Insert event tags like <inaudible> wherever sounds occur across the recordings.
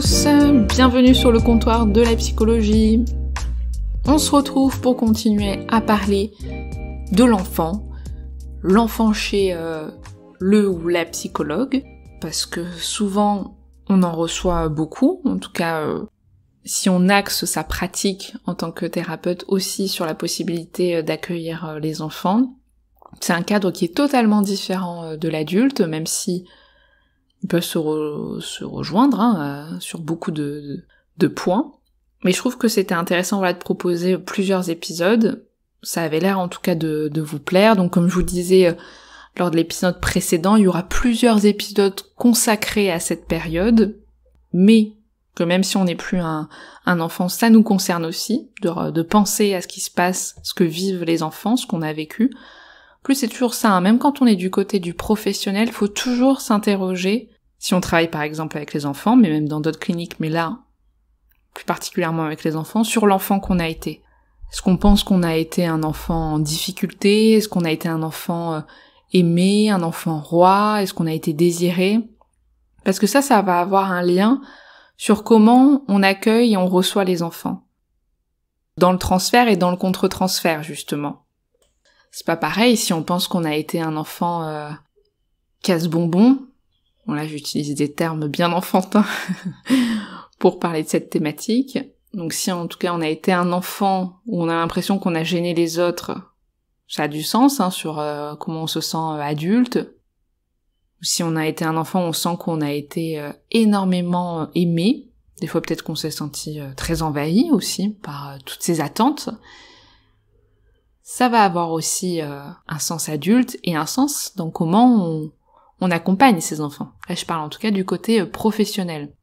bienvenue sur le comptoir de la psychologie. On se retrouve pour continuer à parler de l'enfant, l'enfant chez euh, le ou la psychologue, parce que souvent on en reçoit beaucoup, en tout cas euh, si on axe sa pratique en tant que thérapeute aussi sur la possibilité euh, d'accueillir les enfants. C'est un cadre qui est totalement différent de l'adulte, même si ils peuvent se, rejoindre hein, euh, sur beaucoup de, points. Mais je trouve que c'était intéressant de proposer plusieurs épisodes. Ça avait l'air en tout cas de, vous plaire. Donc comme je vous disais euh, lors de l'épisode précédent, il y aura plusieurs épisodes consacrés à cette période. Mais que même si on n'est plus un, enfant, ça nous concerne aussi, de, penser à ce qui se passe, ce que vivent les enfants, ce qu'on a vécu plus c'est toujours ça, hein. même quand on est du côté du professionnel, faut toujours s'interroger si on travaille par exemple avec les enfants, mais même dans d'autres cliniques, mais là, plus particulièrement avec les enfants, sur l'enfant qu'on a été. Est-ce qu'on pense qu'on a été un enfant en difficulté Est-ce qu'on a été un enfant euh, aimé, un enfant roi Est-ce qu'on a été désiré Parce que ça, ça va avoir un lien sur comment on accueille et on reçoit les enfants. Dans le transfert et dans le contre-transfert, justement. C'est pas pareil si on pense qu'on a été un enfant euh, casse-bonbon, Bon là j'utilise des termes bien enfantins <laughs> pour parler de cette thématique. Donc si en tout cas on a été un enfant où on a l'impression qu'on a gêné les autres, ça a du sens hein, sur euh, comment on se sent euh, adulte. si on a été un enfant, où on sent qu'on a été euh, énormément aimé. Des fois peut-être qu'on s'est senti très envahi aussi par toutes ces attentes. Ça va avoir aussi un sens adulte et un sens dans comment on on accompagne ces enfants. Là, je parle en tout cas du côté euh, professionnel.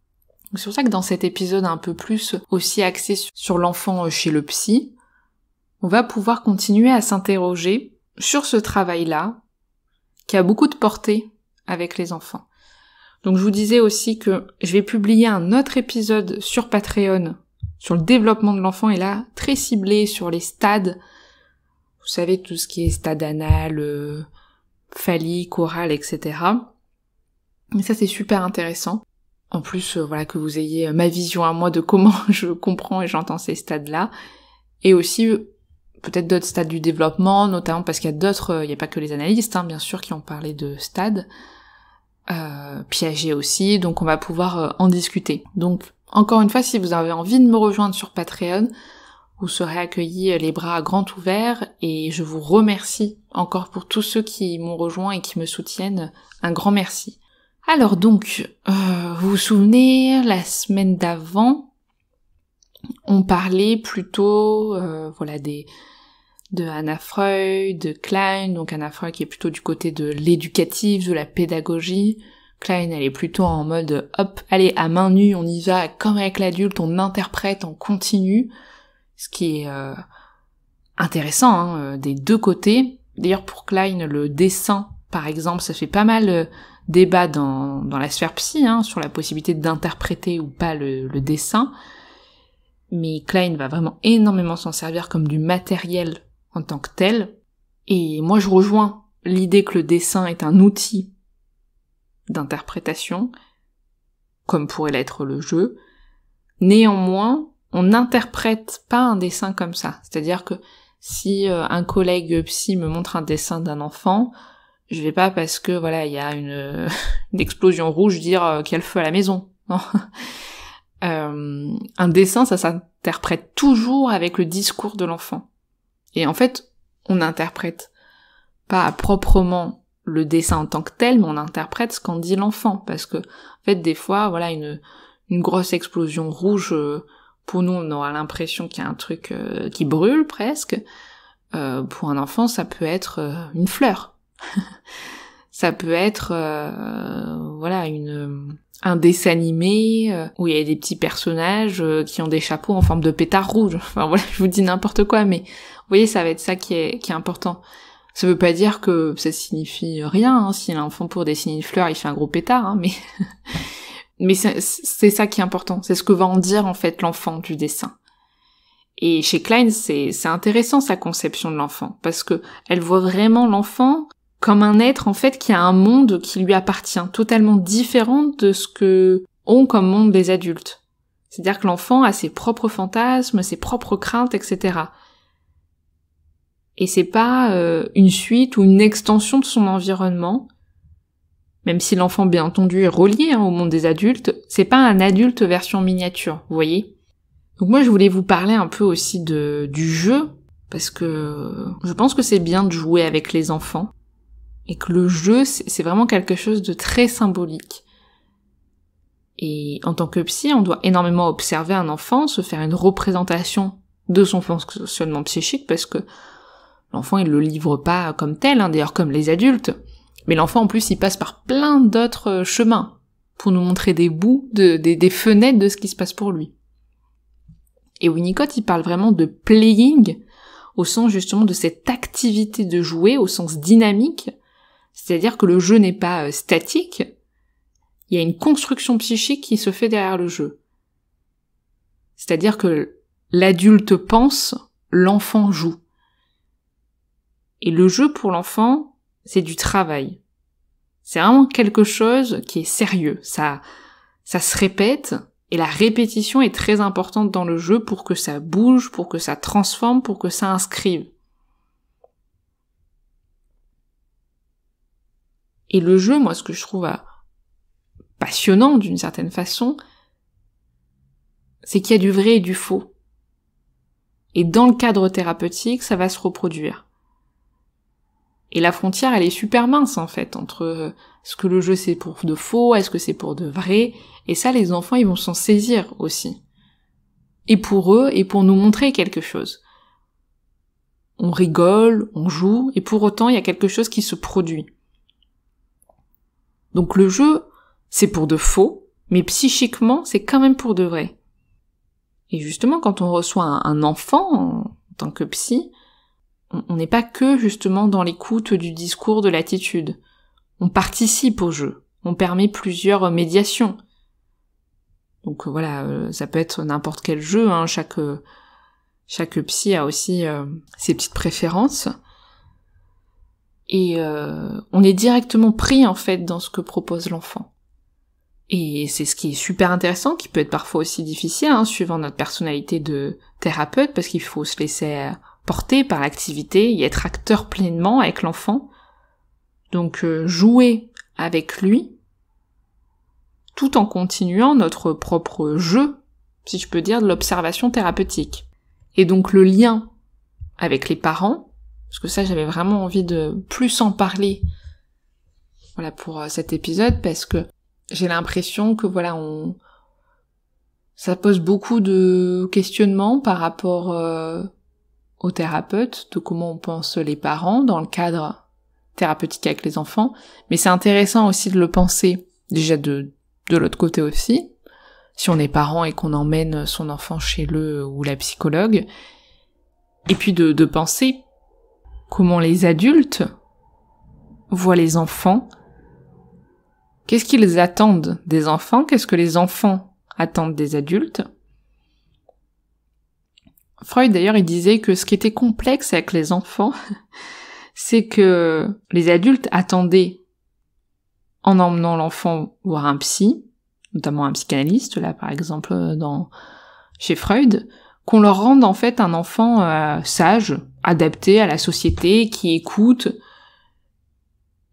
C'est pour ça que dans cet épisode un peu plus aussi axé sur l'enfant euh, chez le psy, on va pouvoir continuer à s'interroger sur ce travail-là, qui a beaucoup de portée avec les enfants. Donc je vous disais aussi que je vais publier un autre épisode sur Patreon sur le développement de l'enfant et là très ciblé sur les stades. Vous savez tout ce qui est stade anal, euh, phallique, chorale, etc. Mais ça c'est super intéressant. En plus, euh, voilà, que vous ayez euh, ma vision à moi de comment <laughs> je comprends et j'entends ces stades-là. Et aussi, euh, peut-être d'autres stades du développement, notamment parce qu'il y a d'autres, il n'y a pas que les analystes, hein, bien sûr, qui ont parlé de stades. Euh, Piaget aussi, donc on va pouvoir en discuter. Donc, encore une fois, si vous avez envie de me rejoindre sur Patreon, vous serez accueillis euh, les bras grands ouverts et je vous remercie encore pour tous ceux qui m'ont rejoint et qui me soutiennent. Un grand merci. Alors donc, euh, vous vous souvenez, la semaine d'avant, on parlait plutôt, euh, voilà, des de Anna Freud, de Klein, donc Anna Freud qui est plutôt du côté de l'éducatif, de la pédagogie. Klein, elle est plutôt en mode hop, allez, à main nue, on y va, comme avec l'adulte, on interprète, on continue ce qui est euh, intéressant hein, euh, des deux côtés. D'ailleurs pour Klein, le dessin, par exemple, ça fait pas mal euh, débat dans, la sphère psy, hein, sur la possibilité d'interpréter ou pas le, le dessin. Mais Klein va vraiment énormément s'en servir comme du matériel en tant que tel. Et moi je rejoins l'idée que le dessin est un outil d'interprétation, comme pourrait l'être le jeu. Néanmoins, on n'interprète pas un dessin comme ça. C'est-à-dire que si euh, un collègue psy me montre un dessin d'un enfant, je vais pas parce que voilà, il y a une, <laughs> explosion rouge dire euh, qu'il y a le feu à la maison. <laughs> Euh, un dessin, ça s'interprète toujours avec le discours de l'enfant. Et en fait, on interprète pas proprement le dessin en tant que tel, mais on interprète ce qu'en dit l'enfant. Parce que, en fait, des fois, voilà, une, grosse explosion rouge, pour nous, on aura l'impression qu'il y a un truc euh, qui brûle presque. Euh, pour un enfant, ça peut être euh, une fleur. <laughs> ça peut être voilà une un dessin animé où il y a des petits personnages qui ont des chapeaux en forme de pétard rouge. <laughs> Enfin voilà, je vous dis n'importe quoi, mais vous voyez, ça va être ça qui est, qui est important. Ça veut pas dire que ça signifie rien. Hein. Si l'enfant pour dessiner une fleur, il fait un gros pétard, hein, mais <laughs> Mais c'est ça qui est important, c'est ce que va en dire en fait l'enfant du dessin. Et chez Klein, c'est intéressant sa conception de l'enfant, parce que elle voit vraiment l'enfant comme un être en fait qui a un monde qui lui appartient, totalement différent de ce que ont comme monde des adultes. C'est-à-dire que l'enfant a ses propres fantasmes, ses propres craintes, etc. Et c'est pas euh, une suite ou une extension de son environnement, même si l'enfant bien entendu est relié hein, au monde des adultes, c'est pas un adulte version miniature, vous voyez Donc moi je voulais vous parler un peu aussi de, du jeu, parce que je pense que c'est bien de jouer avec les enfants, et que le jeu c'est vraiment quelque chose de très symbolique. Et en tant que psy, on doit énormément observer un enfant, se faire une représentation de son fonctionnement psychique, parce que l'enfant il le livre pas comme tel, hein, d'ailleurs comme les adultes. Mais l'enfant, en plus, il passe par plein d'autres euh, chemins pour nous montrer des bouts, des, des, fenêtres de ce qui se passe pour lui. Et Winnicott, il parle vraiment de playing au sens justement de cette activité de jouer, au sens dynamique, c'est-à-dire que le jeu n'est pas euh, statique, il y a une construction psychique qui se fait derrière le jeu. C'est-à-dire que l'adulte pense, l'enfant joue. Et le jeu pour l'enfant, c'est du travail. C'est vraiment quelque chose qui est sérieux. Ça, ça se répète et la répétition est très importante dans le jeu pour que ça bouge, pour que ça transforme, pour que ça inscrive. Et le jeu, moi, ce que je trouve euh, passionnant d'une certaine façon, c'est qu'il y a du vrai et du faux. Et dans le cadre thérapeutique, ça va se reproduire. Et la frontière, elle est super mince en fait entre euh, ce que le jeu c'est pour de faux, est-ce que c'est pour de vrai. Et ça, les enfants, ils vont s'en saisir aussi. Et pour eux, et pour nous montrer quelque chose. On rigole, on joue, et pour autant, il y a quelque chose qui se produit. Donc le jeu, c'est pour de faux, mais psychiquement, c'est quand même pour de vrai. Et justement, quand on reçoit un enfant en tant que psy, on n'est pas que justement dans l'écoute du discours, de l'attitude. On participe au jeu. On permet plusieurs médiations. Donc euh, voilà, euh, ça peut être n'importe quel jeu. Hein. Chaque euh, chaque psy a aussi ses petites préférences. Et on est directement pris en fait dans ce que propose l'enfant. Et c'est ce qui est super intéressant, qui peut être parfois aussi difficile, hein, suivant notre personnalité de thérapeute, parce qu'il faut se laisser porté par l'activité et être acteur pleinement avec l'enfant. Donc euh, jouer avec lui tout en continuant notre propre jeu, si je peux dire, de l'observation thérapeutique. Et donc le lien avec les parents, parce que ça j'avais vraiment envie de plus en parler voilà pour euh, cet épisode parce que j'ai l'impression que voilà on ça pose beaucoup de questionnements par rapport euh, au thérapeute de comment on pense les parents dans le cadre thérapeutique avec les enfants, mais c'est intéressant aussi de le penser déjà de, de l'autre côté aussi, si on est parent et qu'on emmène son enfant chez le ou la psychologue, et puis de, de penser comment les adultes voient les enfants, qu'est-ce qu'ils attendent des enfants, qu'est-ce que les enfants attendent des adultes, Freud d'ailleurs, il disait que ce qui était complexe avec les enfants, <laughs> c'est que les adultes attendaient en emmenant l'enfant voir un psy, notamment un psychanalyste, là par exemple euh, dans chez Freud, qu'on leur rende en fait un enfant euh, sage, adapté à la société, qui écoute.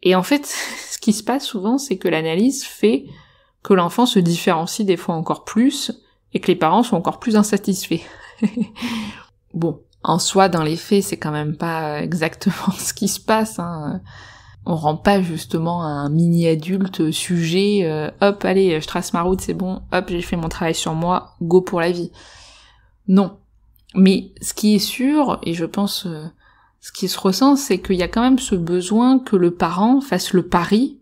Et en fait, <laughs> ce qui se passe souvent, c'est que l'analyse fait que l'enfant se différencie des fois encore plus et que les parents sont encore plus insatisfaits. <laughs> <laughs> bon, en soi, dans les faits, c'est quand même pas euh, exactement <laughs> ce qui se passe. Hein. On rend pas justement un mini adulte sujet. Euh, hop, allez, je trace ma route, c'est bon. Hop, j'ai fait mon travail sur moi. Go pour la vie. Non. Mais ce qui est sûr, et je pense euh, ce qui se ressent, c'est qu'il y a quand même ce besoin que le parent fasse le pari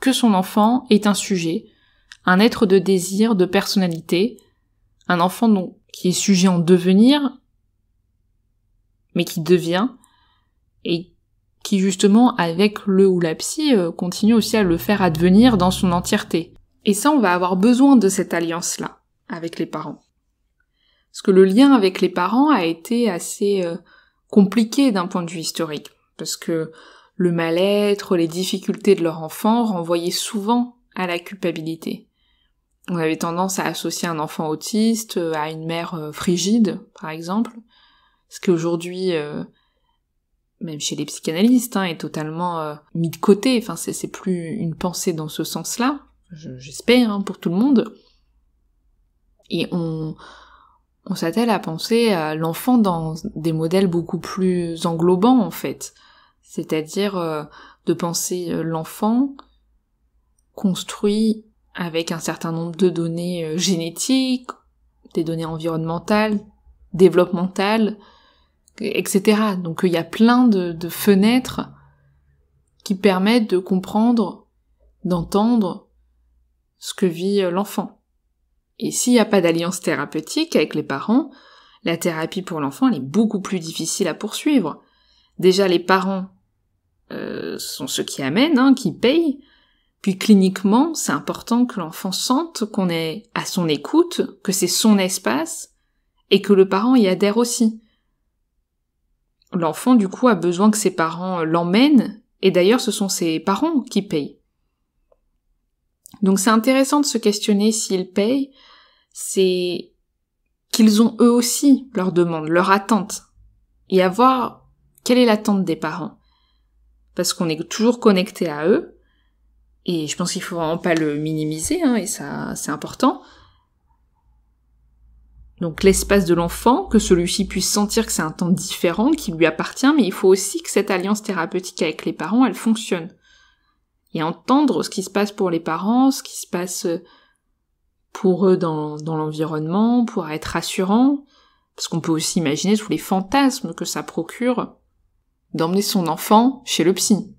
que son enfant est un sujet, un être de désir, de personnalité, un enfant dont, qui est sujet en devenir, mais qui devient, et qui justement, avec le ou la psy, euh, continue aussi à le faire advenir dans son entièreté. Et ça, on va avoir besoin de cette alliance-là, avec les parents. Parce que le lien avec les parents a été assez euh, compliqué d'un point de vue historique, parce que le mal-être, les difficultés de leur enfant renvoyaient souvent à la culpabilité on avait tendance à associer un enfant autiste euh, à une mère euh, frigide, par exemple, ce qui aujourd'hui, euh, même chez les psychanalystes, hein, est totalement mis de côté. Enfin, c'est plus une pensée dans ce sens-là, j'espère, hein, pour tout le monde. Et on, on s'attelle à penser à l'enfant dans des modèles beaucoup plus englobants, en fait. C'est-à-dire de penser l'enfant construit avec un certain nombre de données euh, génétiques, des données environnementales, développementales, etc. Donc il y a plein de, fenêtres qui permettent de comprendre, d'entendre ce que vit euh, l'enfant. Et s'il n'y a pas d'alliance thérapeutique avec les parents, la thérapie pour l'enfant est beaucoup plus difficile à poursuivre. Déjà les parents euh, sont ceux qui amènent, hein, qui payent, puis cliniquement, c'est important que l'enfant sente qu'on est à son écoute, que c'est son espace, et que le parent y adhère aussi. L'enfant, du coup, a besoin que ses parents l'emmènent, et d'ailleurs, ce sont ses parents qui payent. Donc c'est intéressant de se questionner s'ils payent, c'est qu'ils ont eux aussi leur demande, leur attente, et à voir quelle est l'attente des parents. Parce qu'on est toujours connecté à eux, et je pense qu'il faut vraiment pas le minimiser, hein, et ça, c'est important. Donc l'espace de l'enfant, que celui-ci puisse sentir que c'est un temps différent, qui lui appartient, mais il faut aussi que cette alliance thérapeutique avec les parents, elle fonctionne. Et entendre ce qui se passe pour les parents, ce qui se passe euh, pour eux dans, dans l'environnement, pour être rassurant, parce qu'on peut aussi imaginer tous les fantasmes que ça procure d'emmener son enfant chez le psy.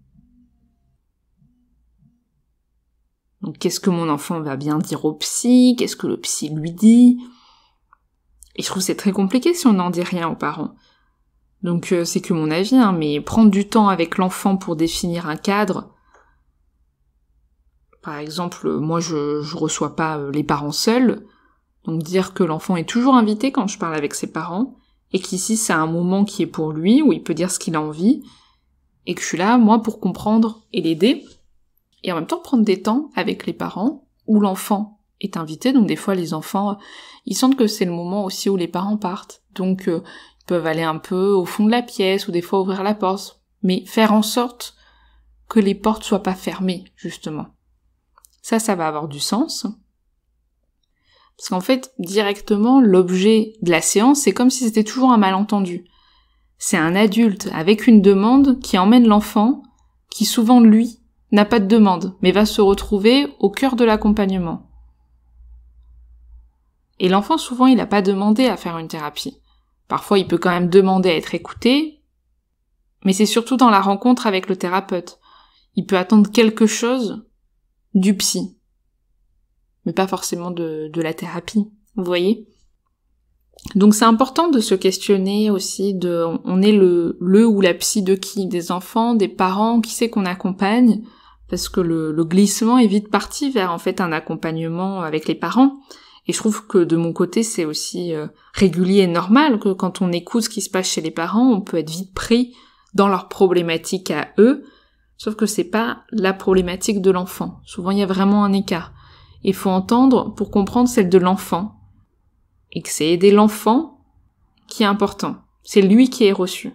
Donc qu'est-ce que mon enfant va bien dire au psy Qu'est-ce que le psy lui dit Et je trouve c'est très compliqué si on n'en dit rien aux parents. Donc euh, c'est que mon avis, hein, mais prendre du temps avec l'enfant pour définir un cadre. Par exemple, moi je, je reçois pas euh, les parents seuls, donc dire que l'enfant est toujours invité quand je parle avec ses parents, et qu'ici c'est un moment qui est pour lui, où il peut dire ce qu'il a envie, et que je suis là, moi, pour comprendre et l'aider, et en même temps prendre des temps avec les parents où l'enfant est invité. Donc des fois les enfants, euh, ils sentent que c'est le moment aussi où les parents partent. Donc euh, ils peuvent aller un peu au fond de la pièce ou des fois ouvrir la porte. Mais faire en sorte que les portes soient pas fermées, justement. Ça, ça va avoir du sens. Parce qu'en fait, directement, l'objet de la séance, c'est comme si c'était toujours un malentendu. C'est un adulte avec une demande qui emmène l'enfant, qui souvent lui n'a pas de demande, mais va se retrouver au cœur de l'accompagnement. Et l'enfant, souvent, il n'a pas demandé à faire une thérapie. Parfois, il peut quand même demander à être écouté, mais c'est surtout dans la rencontre avec le thérapeute. Il peut attendre quelque chose du psy, mais pas forcément de, la thérapie, vous voyez donc c'est important de se questionner aussi de on est le le ou la psy de qui des enfants, des parents, qui c'est qu'on accompagne parce que le, glissement est vite parti vers en fait un accompagnement avec les parents. Et je trouve que de mon côté, c'est aussi euh, régulier et normal que quand on écoute ce qui se passe chez les parents, on peut être vite pris dans leur problématique à eux, sauf que c'est pas la problématique de l'enfant. Souvent, il y a vraiment un écart. Il faut entendre pour comprendre celle de l'enfant et que c'est aider l'enfant qui est important. C'est lui qui est reçu.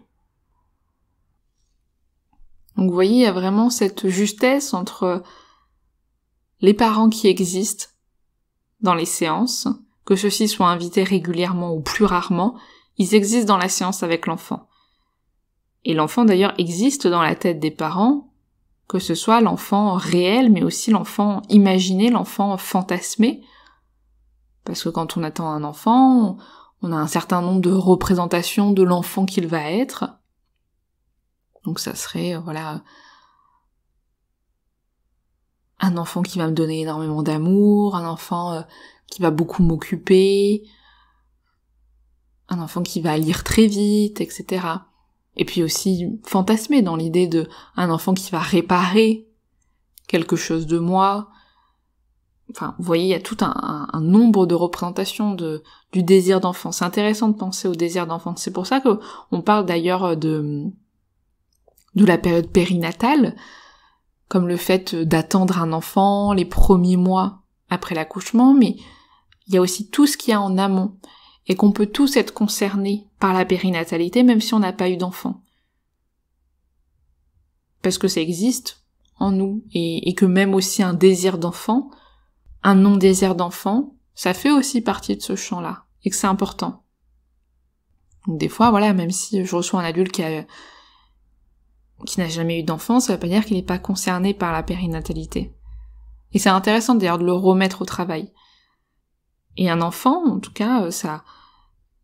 Donc vous voyez, il y a vraiment cette justesse entre les parents qui existent dans les séances, que ceux-ci soient invités régulièrement ou plus rarement, ils existent dans la séance avec l'enfant. Et l'enfant d'ailleurs existe dans la tête des parents, que ce soit l'enfant réel, mais aussi l'enfant imaginé, l'enfant fantasmé. Parce que quand on attend un enfant, on a un certain nombre de représentations de l'enfant qu'il va être. Donc ça serait, euh, voilà, un enfant qui va me donner énormément d'amour, un enfant euh, qui va beaucoup m'occuper, un enfant qui va lire très vite, etc. Et puis aussi fantasmer dans l'idée de un enfant qui va réparer quelque chose de moi. Enfin, vous voyez, il y a tout un, nombre de représentations de, du désir d'enfant. C'est intéressant de penser au désir d'enfant. C'est pour ça que on parle d'ailleurs euh, de D'où la période périnatale, comme le fait d'attendre un enfant les premiers mois après l'accouchement, mais il y a aussi tout ce qu'il y a en amont, et qu'on peut tous être concernés par la périnatalité même si on n'a pas eu d'enfant. Parce que ça existe en nous, et, que même aussi un désir d'enfant, un non-désir d'enfant, ça fait aussi partie de ce champ-là, et que c'est important. des fois, voilà, même si je reçois un adulte qui a qui n'a jamais eu d'enfant, ça veut pas dire qu'il n'est pas concerné par la périnatalité. Et c'est intéressant d'ailleurs de le remettre au travail. Et un enfant, en tout cas, euh, ça,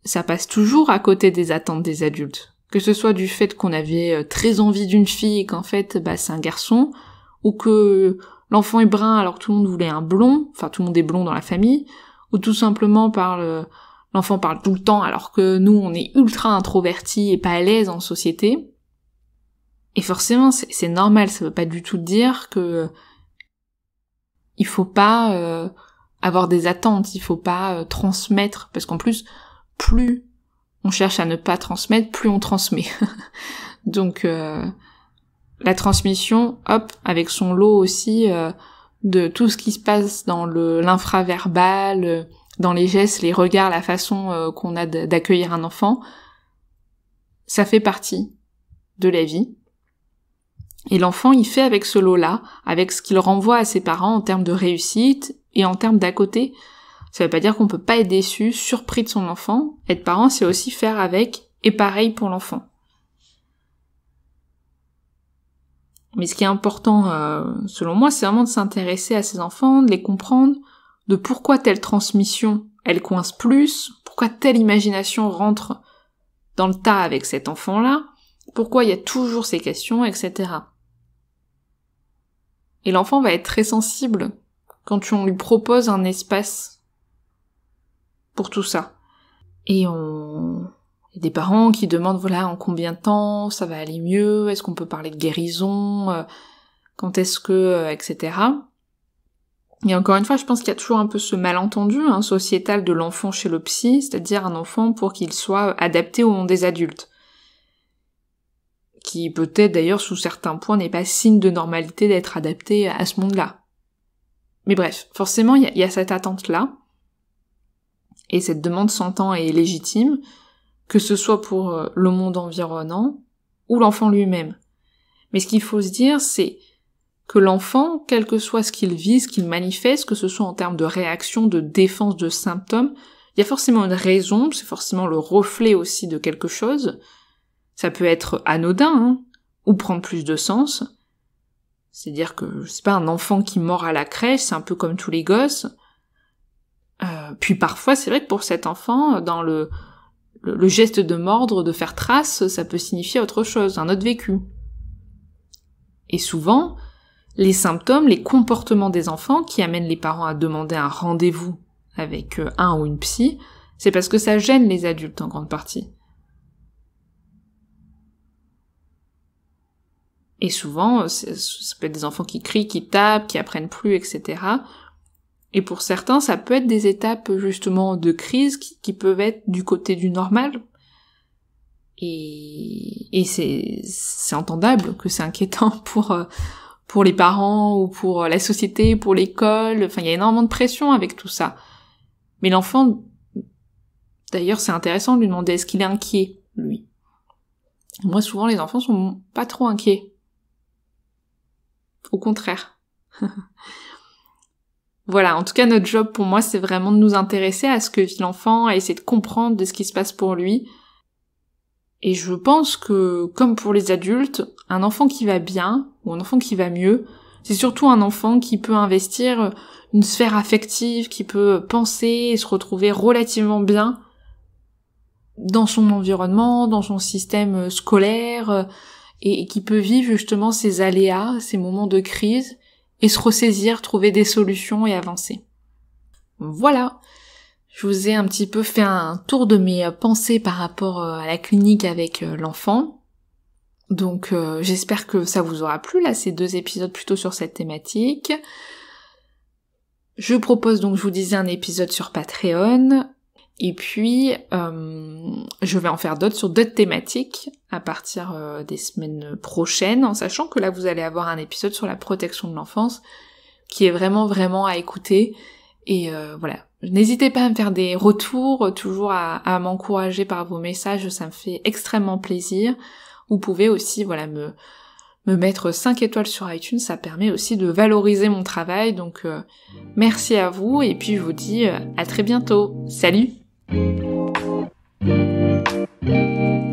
ça passe toujours à côté des attentes des adultes. Que ce soit du fait qu'on avait euh, très envie d'une fille et qu'en fait, bah, c'est un garçon, ou que l'enfant est brun alors que tout le monde voulait un blond, enfin tout le monde est blond dans la famille, ou tout simplement par l'enfant parle tout le temps alors que nous on est ultra introverti et pas à l'aise en société. Et forcément, c'est normal, ça veut pas du tout dire que il faut pas euh, avoir des attentes, il faut pas euh, transmettre, parce qu'en plus, plus on cherche à ne pas transmettre, plus on transmet. <laughs> Donc euh, la transmission, hop, avec son lot aussi de tout ce qui se passe dans le l'infraverbal, dans les gestes, les regards, la façon qu'on a d'accueillir un enfant, ça fait partie de la vie, et l'enfant, il fait avec ce lot-là, avec ce qu'il renvoie à ses parents en termes de réussite et en termes d'à côté. Ça veut pas dire qu'on peut pas être déçu, surpris de son enfant. Être parent, c'est aussi faire avec, et pareil pour l'enfant. Mais ce qui est important, euh, selon moi, c'est vraiment de s'intéresser à ses enfants, de les comprendre, de pourquoi telle transmission, elle coince plus, pourquoi telle imagination rentre dans le tas avec cet enfant-là, pourquoi il y a toujours ces questions, etc. Et l'enfant va être très sensible quand on lui propose un espace pour tout ça. Et on... Il des parents qui demandent, voilà, en combien de temps ça va aller mieux, est-ce qu'on peut parler de guérison, euh, quand est-ce que, euh, etc. Et encore une fois, je pense qu'il y a toujours un peu ce malentendu hein, sociétal de l'enfant chez le psy, c'est-à-dire un enfant pour qu'il soit adapté au monde des adultes qui peut-être d'ailleurs sous certains points n'est pas signe de normalité d'être adapté à ce monde-là. Mais bref, forcément, il y, a cette attente-là, et cette demande s'entend et est légitime, que ce soit pour euh, le monde environnant ou l'enfant lui-même. Mais ce qu'il faut se dire, c'est que l'enfant, quel que soit ce qu'il vise, ce qu'il manifeste, que ce soit en termes de réaction, de défense, de symptômes, il y a forcément une raison, c'est forcément le reflet aussi de quelque chose, ça peut être anodin, hein, ou prendre plus de sens. C'est-à-dire que, c'est pas, un enfant qui mord à la crèche, c'est un peu comme tous les gosses. Euh, puis parfois, c'est vrai que pour cet enfant, dans le, le, geste de mordre, de faire trace, ça peut signifier autre chose, un autre vécu. Et souvent, les symptômes, les comportements des enfants qui amènent les parents à demander un rendez-vous avec euh, un ou une psy, c'est parce que ça gêne les adultes en grande partie. Et souvent, ça peut être des enfants qui crient, qui tapent, qui apprennent plus, etc. Et pour certains, ça peut être des étapes justement de crise qui, peuvent être du côté du normal. Et, c'est entendable que c'est inquiétant <laughs> pour, pour les parents ou pour la société, pour l'école. Enfin, il y a énormément de pression avec tout ça. Mais l'enfant, d'ailleurs, c'est intéressant de lui demander est-ce qu'il est inquiet, lui. Moi, souvent, les enfants sont pas trop inquiets. Au contraire. <laughs> voilà, en tout cas, notre job pour moi, c'est vraiment de nous intéresser à ce que vit l'enfant, à essayer de comprendre de ce qui se passe pour lui. Et je pense que, comme pour les adultes, un enfant qui va bien, ou un enfant qui va mieux, c'est surtout un enfant qui peut investir une sphère affective, qui peut penser et se retrouver relativement bien dans son environnement, dans son système scolaire, et, qui peut vivre justement ces aléas, ces moments de crise, et se ressaisir, trouver des solutions et avancer. Voilà. Je vous ai un petit peu fait un tour de mes euh, pensées par rapport euh, à la clinique avec euh, l'enfant. Donc j'espère que ça vous aura plu là ces deux épisodes plutôt sur cette thématique. Je propose donc, je vous disais, un épisode sur Patreon. Et puis, euh, je vais en faire d'autres sur d'autres thématiques à partir euh, des semaines prochaines, en sachant que là, vous allez avoir un épisode sur la protection de l'enfance, qui est vraiment, vraiment à écouter. Et euh, voilà, n'hésitez pas à me faire des retours, toujours à, m'encourager par vos messages, ça me fait extrêmement plaisir. Vous pouvez aussi, voilà, me, me mettre 5 étoiles sur iTunes, ça permet aussi de valoriser mon travail. Donc merci à vous et puis je vous dis à très bientôt. Salut Thank you.